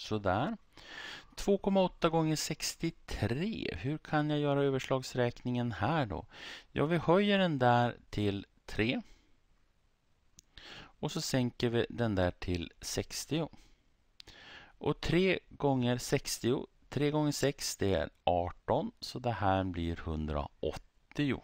Sådär. 2,8 gånger 63. Hur kan jag göra överslagsräkningen här då? Ja, vi höjer den där till 3. Och så sänker vi den där till 60. Och 3 gånger 60, 3 gånger 6 det är 18, så det här blir 180.